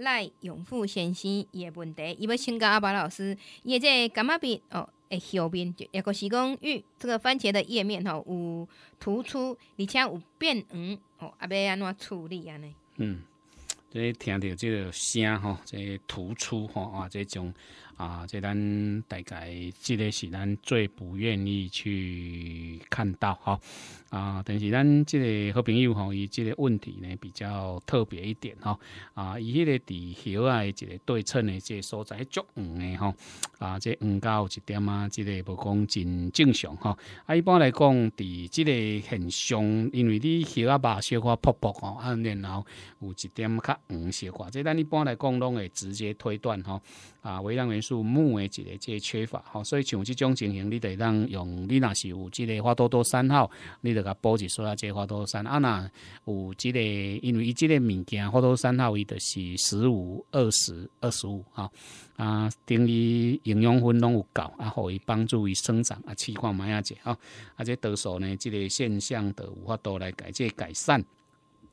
赖永富先生的问题，伊要请教阿宝老师。伊这即感啊边哦，诶右边，一个是讲，遇这个番茄的叶面吼有突出，而且有变黄，哦，阿要安怎处理安尼？嗯，即听到即个声吼，即突出吼啊，这种。啊，即咱大概即个是咱最不愿意去看到吼啊。但是咱即个好朋友吼，伊即个问题呢比较特别一点吼啊。伊迄个伫形啊，一个对称的即个所在足黄的吼啊，即黄有一点啊，即个不讲真正常哈啊。一般来讲，伫即个现象，因为你翕啊把小可瀑布吼，然后有一点较黄小花。即咱一般来讲拢会直接推断吼啊微量元素。树木的一个这个缺乏，吼，所以像这种情形，你得让用你若是有这个花多多三号，你得甲补一撮啊，这花多多三啊，那有这个，因为伊这个物件花多多三号伊就是十五、二十二十五，哈啊，等于营养分拢有够啊，可以帮助伊生长啊，气化慢啊，者啊，啊，这多数呢，这个现象的有法多来改这改善。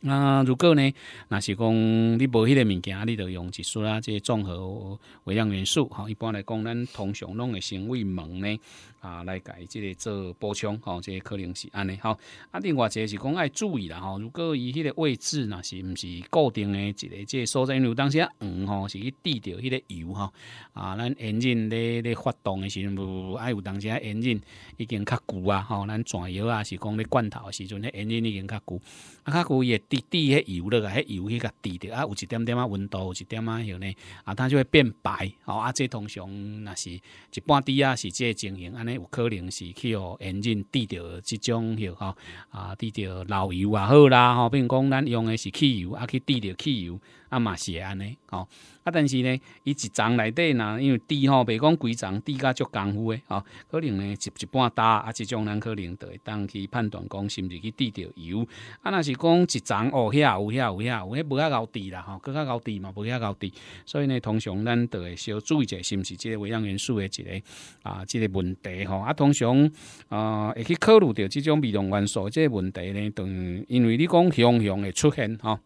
那如果呢？若是讲你无迄个物件，你就用一束啊，即些综合微量元素，好，一般来讲，咱通常拢会先胃门呢，啊，来改即个做补充，吼、这些可能是安尼，好，啊，另外一个是讲爱注意啦，哈，如果伊迄个位置若是毋是固定的，一个即个所在，有当时，嗯，哈，是去滴着迄个油，哈，啊，咱眼镜咧咧发动的时阵，哎，有当时眼镜已经较鼓啊，哈，咱转油啊，是讲咧罐头的时阵，咧眼镜已经较鼓，啊，卡鼓也。滴滴迄油落来，迄油去甲滴着啊，有一点点啊温度，有一点啊迄呢，啊它就会变白，吼啊这通常若是一般滴啊是这情形，安尼，有可能是去引进滴着即种吼，啊滴着老油啊好啦，吼，比如讲咱用的是汽油，啊去滴着汽油。啊嘛是会安尼，吼。啊，但是呢，伊一层内底呢，因为滴吼，袂讲规层滴甲足功夫诶，哦，可能呢，一一半搭啊，即种人可能会当去判断讲是毋是去滴着油，啊，若是讲一层哦，遐有遐有遐，有遐无较高滴啦，吼，更较高滴嘛，无遐高滴。所以呢，通常咱都会小注意者，是毋是即个微量元素诶一个啊，即个问题吼，啊，通常呃，会去考虑着即种微量元素即个问题呢，等，因为你讲熊熊诶出现，吼。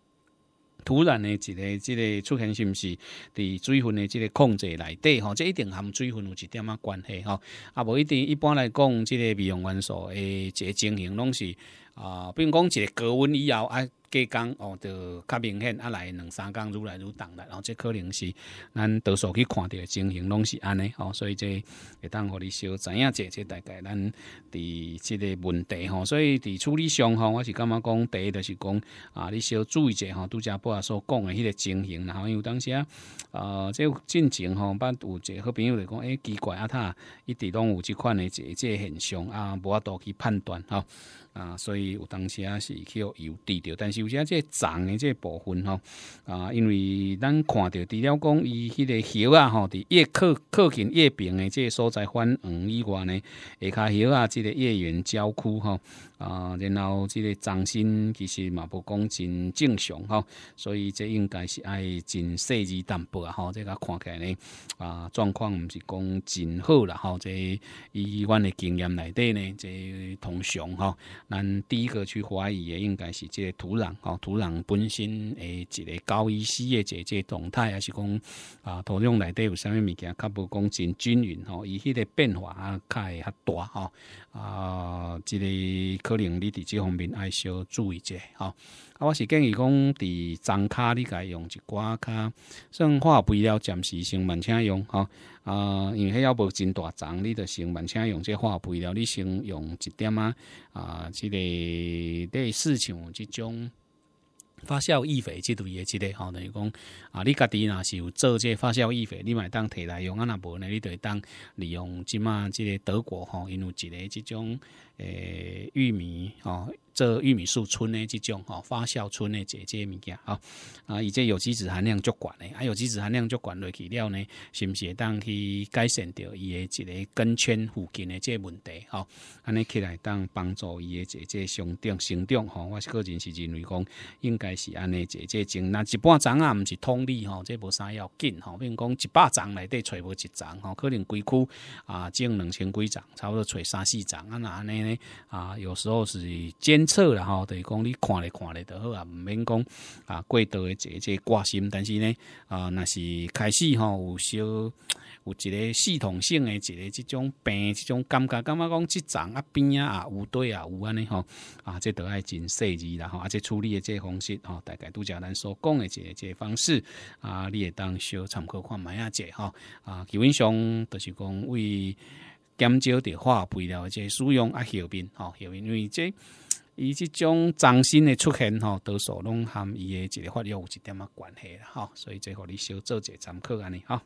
突然的一个、这个出现，是不是伫水分的这个控制内底吼，这一定含水分有一点啊关系，吼。啊，无一定，一般来讲，这个美容元素诶，这经营拢是啊，比如讲一个高温以后啊。几工哦，就较明显，啊，来两三工愈来愈重啦，然后这可能是咱多数去看到的情形拢是安尼哦，所以这会当互你小知影者，这大概咱伫即个问题吼，所以伫处理上吼，我是感觉讲第一就是讲啊，你小注意者吼，杜家布啊所讲的迄个情形，然后有当时啊呃，即进前吼，捌有一个好朋友就讲，哎奇怪啊他，一直拢有即款的这这现象啊，无法度去判断吼。啊，所以有当时啊是去油滴着，但是有时啊这脏的这部分吼，啊，因为咱看着除了讲伊迄个叶啊吼，伫叶靠靠近叶柄的这所在泛黄以外呢，下骹叶啊即个叶缘郊枯吼。啊，然后即个掌心其实嘛无讲真正常哈，所以这应该是爱真细致淡薄啊哈，这个看起来呢啊状况唔是讲真好啦哈，这以阮的经验内底呢，即通常吼，咱第一个去怀疑的应该是即个土壤哈，土壤本身诶一个高一稀的即个状态，还是讲啊土壤内底有啥物物件，较不讲真均匀吼，而迄个变化啊较会较大哈啊即个。可能你伫即方面爱小注意者，吼！啊，我是建议讲伫张卡你该用一寡卡，算化肥料暂时先慢请用，吼！啊，因为要无真大张，你着先慢请用这化肥料，你先用一点啊，啊，即个对市场即种。发酵育肥这类的，吼，等于讲啊，你家己若是有做这发酵育肥，你会当摕来用啊，若无呢，你就会当利用即嘛，即个德国吼，因有一个即种诶玉米吼。这玉米树春的这种吼发酵春呢，这姐物件哈啊，以这有机质含量足悬的，啊，有机质含量足悬落去了呢，是不是当去改善掉伊的一个根圈附近的这问题哈？安尼起来当帮助伊个姐姐生长生长哈。我是个人是认为讲，应该是安尼姐姐种，那一般桩啊，唔是通力吼，这无啥要紧吼。如讲一百桩内底揣无一桩哦，可能几区啊种两千几桩，差不多揣三四桩，安那安尼呢啊，有时候是错啦吼，就是讲你看咧看咧就好啊，毋免讲啊过度的这这挂心。但是呢啊，若是开始吼有小有一个系统性的一个即种病，即种感觉，感觉讲即层啊边啊有底啊有安尼吼啊，这都爱真细致啦吼，啊，且处理的这方式吼，大概拄则咱所讲的这这方式啊，你也当小参考看买下者吼啊，基本上就是讲为减少的化肥料这使用啊后边吼，因为这。伊即种崭新诶出现吼，多数拢含伊诶一个发育有一点啊关系啦吼，所以即互你小做一参考安尼吼。